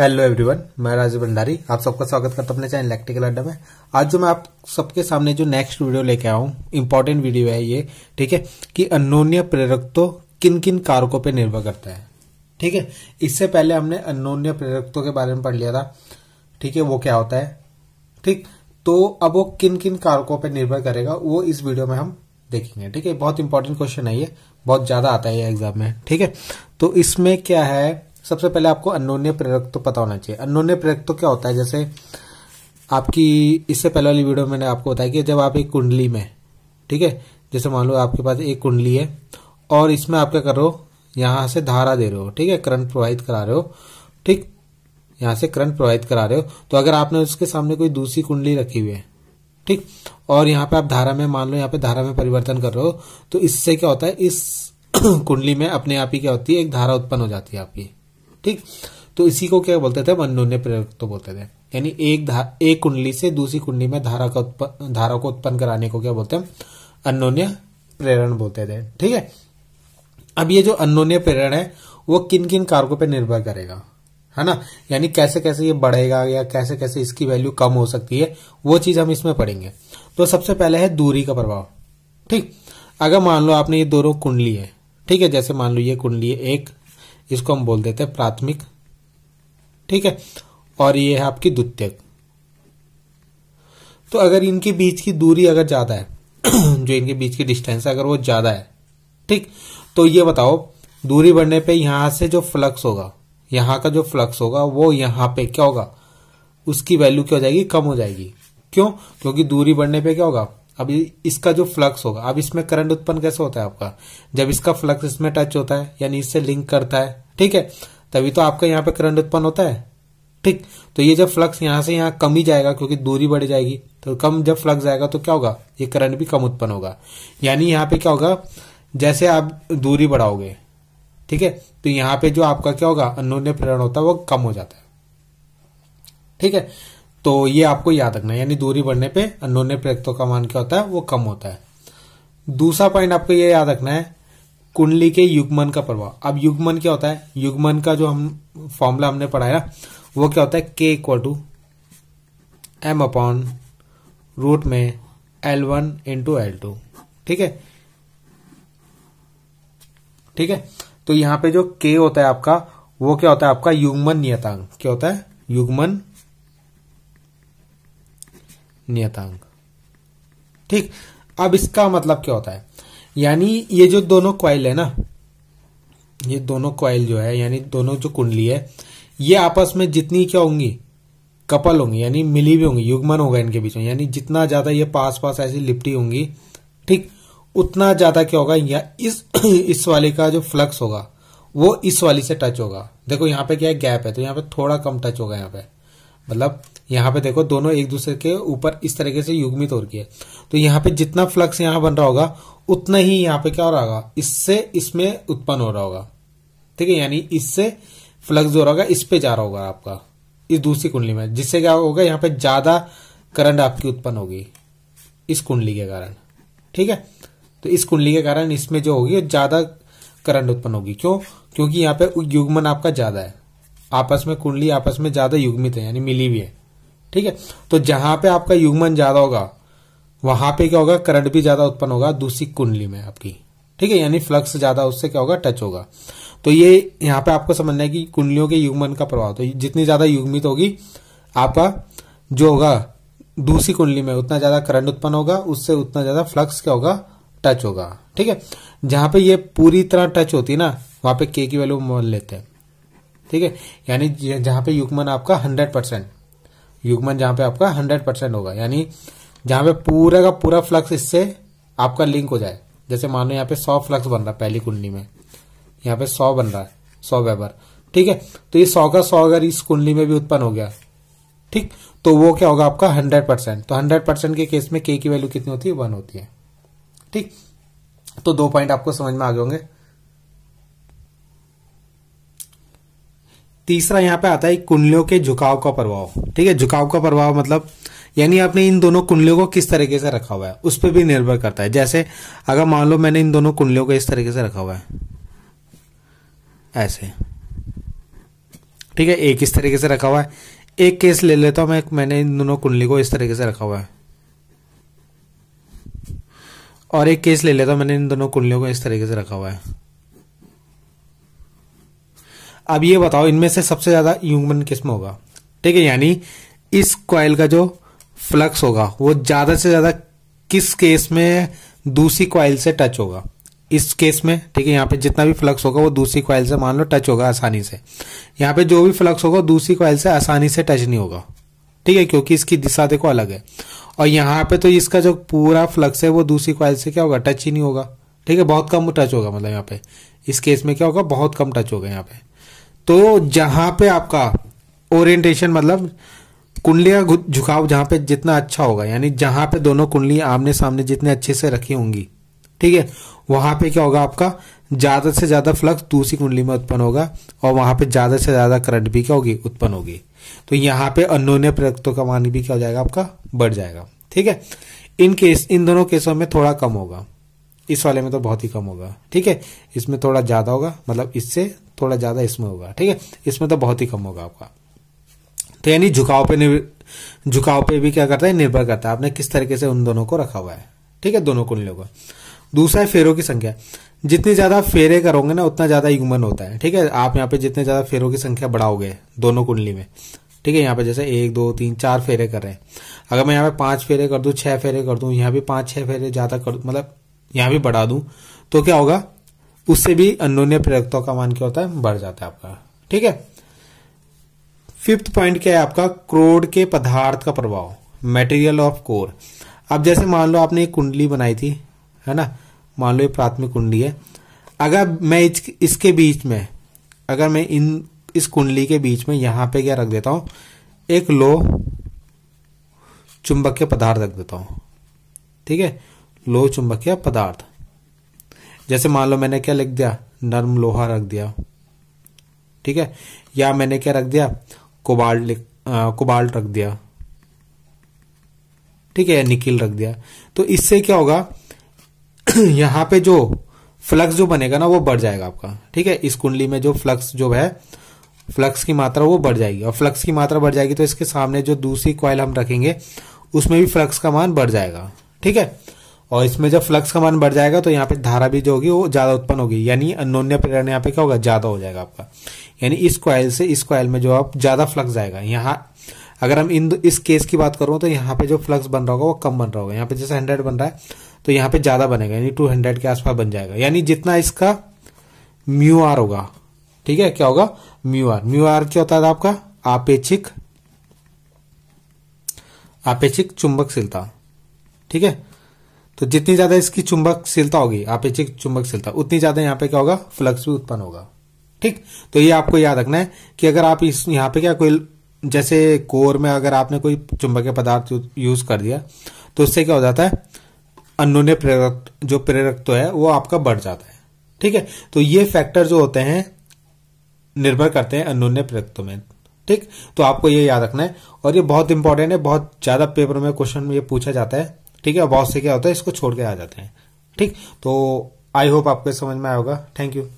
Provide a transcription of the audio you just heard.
hello everyone मैं राजीव भंडारी आप सबका स्वागत करता हूं अपने चैनल इलेक्ट्रिकल अड्डा में आज जो मैं आप सबके सामने जो नेक्स्ट वीडियो लेके आया हूं इम्पोर्टेंट वीडियो है ये ठीक है कि अनोन्य प्रेरक तो किन किन कारकों पे निर्भर करता है ठीक है इससे पहले हमने अनोन्य प्रेरकत्व के बारे में पढ़ लिया था ठीक है वो क्या होता है ठीक तो अब वो किन किन कारकों पर निर्भर करेगा वो इस वीडियो में हम देखेंगे ठीक है बहुत इंपॉर्टेंट क्वेश्चन है ये बहुत ज्यादा आता है ये एग्जाम में ठीक है तो इसमें क्या है सबसे पहले आपको अनोन्य प्रेरक तो पता होना चाहिए अनोन्य प्रेरक तो क्या होता है जैसे आपकी इससे पहले वाली वीडियो मैंने आपको बताया कि जब आप एक कुंडली में ठीक है जैसे मान लो आपके पास एक कुंडली है और इसमें आप क्या कर रहे हो यहां से धारा दे रहे हो ठीक है करंट प्रोवाइड करा रहे हो ठीक यहां से करंट प्रोवाइड करा रहे हो तो अगर आपने उसके सामने कोई दूसरी कुंडली रखी हुई है ठीक और यहाँ पे आप धारा में मान लो यहाँ पे धारा में परिवर्तन कर रहे हो तो इससे क्या होता है इस कुंडली में अपने आप ही क्या होती है एक धारा उत्पन्न हो जाती है आपकी ठीक तो इसी को क्या बोलते थे वन्योन्य तो बोलते थे यानी एक धा, एक कुंडली से दूसरी कुंडली में धारा का उत्पन्न धारा को उत्पन्न कराने को क्या बोलते हैं अन्योन्य प्रेरण बोलते थे ठीक है अब ये जो अन्योन्य प्रेरण है वो किन किन कारकों पर निर्भर करेगा है ना यानी कैसे कैसे ये बढ़ेगा या कैसे कैसे इसकी वैल्यू कम हो सकती है वो चीज हम इसमें पढ़ेंगे तो सबसे पहले है दूरी का प्रभाव ठीक अगर मान लो आपने ये दोनों कुंडली है ठीक है जैसे मान लो ये कुंडली है एक इसको हम बोल देते हैं प्राथमिक ठीक है और ये है आपकी द्वितीयक तो अगर इनके बीच की दूरी अगर ज्यादा है जो इनके बीच की डिस्टेंस है अगर वो ज्यादा है ठीक तो ये बताओ दूरी बढ़ने पे यहां से जो फ्लक्स होगा यहां का जो फ्लक्स होगा वो यहां पे क्या होगा उसकी वैल्यू क्या हो जाएगी कम हो जाएगी क्यों क्योंकि दूरी बढ़ने पे क्या होगा अब इसका जो फ्लक्स होगा अब इसमें करंट उत्पन्न कैसे होता है आपका जब इसका फ्लक्स इसमें टच होता है यानी इससे लिंक करता है ठीक है तभी तो आपका यहाँ पे करंट उत्पन्न होता है ठीक तो ये जब फ्लक्स यहां से यहाँ कम ही जाएगा क्योंकि दूरी बढ़ जाएगी तो कम जब फ्लक्स जाएगा तो क्या होगा ये करंट भी कम उत्पन्न होगा यानी यहाँ पे क्या होगा जैसे आप दूरी बढ़ाओगे ठीक है तो यहाँ पे जो आपका क्या होगा अनुन्य प्रेरण होता है वो कम हो जाता है ठीक है तो ये आपको याद रखना है यानी दूरी बढ़ने पे अनोने प्रयत्तों का मान क्या होता है वो कम होता है दूसरा पॉइंट आपको ये याद रखना है कुंडली के युग्मन का प्रभाव अब युग्मन क्या होता है युग्मन का जो हम फॉर्मूला हमने पढ़ाया वो क्या होता है के equal to M upon root में L one into L two ठीक है ठीक है तो यहां पे जो के होता है आपका वो क्या होता है आपका युग्मन नियतांक क्या होता है युग्मन नियतांक ठीक अब इसका मतलब क्या होता है यानी ये जो दोनों क्वाइल है ना ये दोनों क्वाइल जो है यानी दोनों जो कुंडली है ये आपस में जितनी क्या होंगी कपल होंगी यानी मिली भी होंगी युग्मन होगा इनके बीच में यानी जितना ज्यादा ये पास पास ऐसी लिपटी होंगी ठीक उतना ज्यादा क्या होगा या इस इस वाले का जो फ्लक्स होगा वो इस वाली से टच होगा देखो यहां पे क्या है गैप है तो यहाँ पे थोड़ा कम टच होगा यहाँ पे मतलब यहाँ पे देखो दोनों एक दूसरे के ऊपर इस तरीके से युग्मित और किया है तो यहाँ पे जितना फ्लक्स यहाँ बन रहा होगा उतना ही यहाँ पे क्या हो रहा होगा इससे इसमें उत्पन्न हो रहा होगा ठीक है यानी इससे फ्लक्स जो होगा इस पे जा रहा होगा आपका इस दूसरी कुंडली में जिससे क्या होगा यहाँ पे ज्यादा करंट आपकी उत्पन्न होगी इस कुंडली के कारण ठीक है तो इस कुंडली के कारण इसमें जो होगी ज्यादा करंट उत्पन्न होगी क्यों क्योंकि यहाँ पे युग्मन आपका ज्यादा है आपस में कुंडली आपस में ज्यादा युग्मित है यानी मिली हुई है ठीक है तो जहां पे आपका युग्मन ज्यादा होगा वहां पे क्या होगा करंट भी ज्यादा उत्पन्न होगा दूसरी कुंडली में आपकी ठीक है यानी फ्लक्स ज्यादा उससे क्या होगा टच होगा तो ये यहाँ पे आपको समझना है कि कुंडलियों के युग्मन का प्रभाव तो जितनी ज्यादा युग्मित होगी आपका जो होगा दूसरी कुंडली में उतना ज्यादा करंट उत्पन्न होगा उससे उतना ज्यादा फ्लक्स क्या होगा टच होगा ठीक है जहां पे ये पूरी तरह टच होती है ना वहां पे के की वैल्यू मान लेते हैं ठीक है यानी जहां पे युग्मन आपका हंड्रेड परसेंट युग्मन जहां पे आपका हंड्रेड परसेंट होगा यानी जहां पे पूरा का पूरा फ्लक्स इससे आपका लिंक हो जाए जैसे मान लो यहाँ पे सौ फ्लक्स बन रहा है पहली कुंडली में यहाँ पे सौ बन रहा है सौ वेबर ठीक है तो ये सौ का सौ अगर इस कुंडली में भी उत्पन्न हो गया ठीक तो वो क्या होगा आपका हंड्रेड परसेंट तो हंड्रेड परसेंट के केस में के की वैल्यू कितनी होती है वन होती है ठीक तो दो पॉइंट आपको समझ में आ गए होंगे तीसरा यहाँ पे आता है कुंडलियों के झुकाव का प्रभाव ठीक है झुकाव का प्रभाव मतलब यानी आपने इन दोनों कुंडलियों को किस तरीके से रखा हुआ है उस पर भी निर्भर करता है जैसे अगर मान लो मैंने इन दोनों कुंडलियों को इस तरीके से रखा हुआ है ऐसे ठीक है एक इस तरीके से रखा हुआ है एक केस ले लेता हूं मैं मैंने इन दोनों कुंडली को इस तरीके से रखा हुआ है और एक केस ले लेता हूं मैंने इन दोनों कुंडलियों को इस तरीके से रखा हुआ है अब ये बताओ इनमें से सबसे ज्यादा ह्यूमन किस्म होगा ठीक है यानी इस कॉयल का जो फ्लक्स होगा वो ज्यादा से ज्यादा किस केस में दूसरी कॉयल से टच होगा इस केस में ठीक है यहाँ पे जितना भी फ्लक्स होगा वो दूसरी कॉयल से मान लो टच होगा आसानी से यहाँ पे जो भी फ्लक्स होगा दूसरी कॉयल से आसानी से टच नहीं होगा ठीक है क्योंकि इसकी दिशा देखो अलग है और यहाँ पे तो इसका जो पूरा फ्लक्स है वो दूसरी कॉयल से क्या होगा टच ही नहीं होगा ठीक है बहुत कम टच होगा मतलब यहाँ पे इस केस में क्या होगा बहुत कम टच होगा यहाँ पे तो जहां पे आपका ओरिएंटेशन मतलब कुंडलियां झुकाव जहां पे जितना अच्छा होगा यानी जहां पे दोनों कुंडली आमने सामने जितने अच्छे से रखी होंगी ठीक है वहां पे क्या होगा आपका ज़्यादा से ज़्यादा फ्लक्स दूसरी कुंडली में उत्पन्न होगा और वहां पे ज़्यादा से ज़्यादा करंट भी क्या होगी उत्पन्न होगी तो यहाँ पे अनोन्य प्रयुक्तों का मान भी क्या हो जाएगा आपका बढ़ जाएगा ठीक है इन केस इन दोनों केसों में थोड़ा कम होगा इस वाले में तो बहुत ही कम होगा ठीक है इसमें थोड़ा ज्यादा होगा मतलब इससे थोड़ा ज्यादा इसमें होगा ठीक है इसमें तो बहुत ही कम होगा आपका तो यानी झुकाव पे झुकाव पे भी क्या करता है निर्भर करता है आपने किस तरीके से उन दोनों को रखा हुआ है ठीक है दोनों को का दूसरा है फेरों की संख्या जितनी ज्यादा फेरे करोगे ना उतना ज्यादा युगमन होता है ठीक है आप यहाँ पे जितने ज्यादा फेरों की संख्या बढ़ाओगे दोनों कुंडली में ठीक है यहाँ पे जैसे एक दो तीन चार फेरे कर रहे हैं अगर मैं यहाँ पे पांच फेरे कर दू छह फेरे कर दू यहाँ भी पांच छह फेरे ज्यादा कर मतलब यहां भी बढ़ा दूं तो क्या होगा उससे भी अन्योन्य प्रेरकता का मान क्या होता है बढ़ जाता है आपका ठीक है फिफ्थ पॉइंट क्या है आपका क्रोड के पदार्थ का प्रभाव मेटेरियल ऑफ कोर अब जैसे मान लो आपने एक कुंडली बनाई थी है ना मान लो ये प्राथमिक कुंडली है अगर मैं इसके बीच में अगर मैं इन इस कुंडली के बीच में यहां पे क्या रख देता हूं एक लो चुंबक के पदार्थ रख देता हूं ठीक है लोह चुंबकीय पदार्थ जैसे मान लो मैंने क्या लिख दिया नर्म लोहा रख दिया ठीक है या मैंने क्या रख दिया कोबाल्ट कोबाल्ट रख दिया ठीक है या निकिल रख दिया तो इससे क्या होगा यहां पे जो फ्लक्स जो बनेगा ना वो बढ़ जाएगा आपका ठीक है इस कुंडली में जो फ्लक्स जो है फ्लक्स की मात्रा वो बढ़ जाएगी और फ्लक्स की मात्रा बढ़ जाएगी तो इसके सामने जो दूसरी क्वाइल हम रखेंगे उसमें भी फ्लक्स का मान बढ़ जाएगा ठीक है और इसमें जब फ्लक्स का मान बढ़ जाएगा तो यहाँ पे धारा भी जो होगी वो ज्यादा उत्पन्न होगी यानी अनोन्य प्रेरण यहाँ पे क्या होगा ज्यादा हो जाएगा आपका यानी इस क्वाइल से इस क्वाइल में जो आप ज्यादा फ्लक्स जाएगा यहाँ अगर हम इन इस केस की बात करूँ तो यहाँ पे जो फ्लक्स बन रहा होगा वो कम बन रहा होगा यहाँ पे जैसे हंड्रेड बन रहा है तो यहाँ पे ज्यादा बनेगा यानी टू हंड्रेड के आसपास बन जाएगा यानी जितना इसका म्यू आर होगा ठीक है क्या होगा म्यू आर म्यू आर क्या होता है आपका आपेक्षिक आपेक्षिक चुंबकशीलता ठीक है तो जितनी ज्यादा इसकी चुंबकशीलता होगी आपेक्षिक चुंबकशीलता उतनी ज्यादा यहाँ पे क्या होगा फ्लक्स भी उत्पन्न होगा ठीक तो ये आपको याद रखना है कि अगर आप इस यहाँ पे क्या कोई जैसे कोर में अगर आपने कोई चुंबकीय पदार्थ यूज कर दिया तो उससे क्या हो जाता है अनोन्य प्रेरक जो प्रेरक तो है वो आपका बढ़ जाता है ठीक है तो ये फैक्टर जो होते हैं निर्भर करते हैं अनोन्य प्रेरकों में ठीक तो आपको ये याद रखना है और ये बहुत इंपॉर्टेंट है बहुत ज्यादा पेपर में क्वेश्चन में ये पूछा जाता है ठीक है बॉस से क्या होता है इसको छोड़ के आ जाते हैं ठीक तो आई होप आपको समझ में आया होगा थैंक यू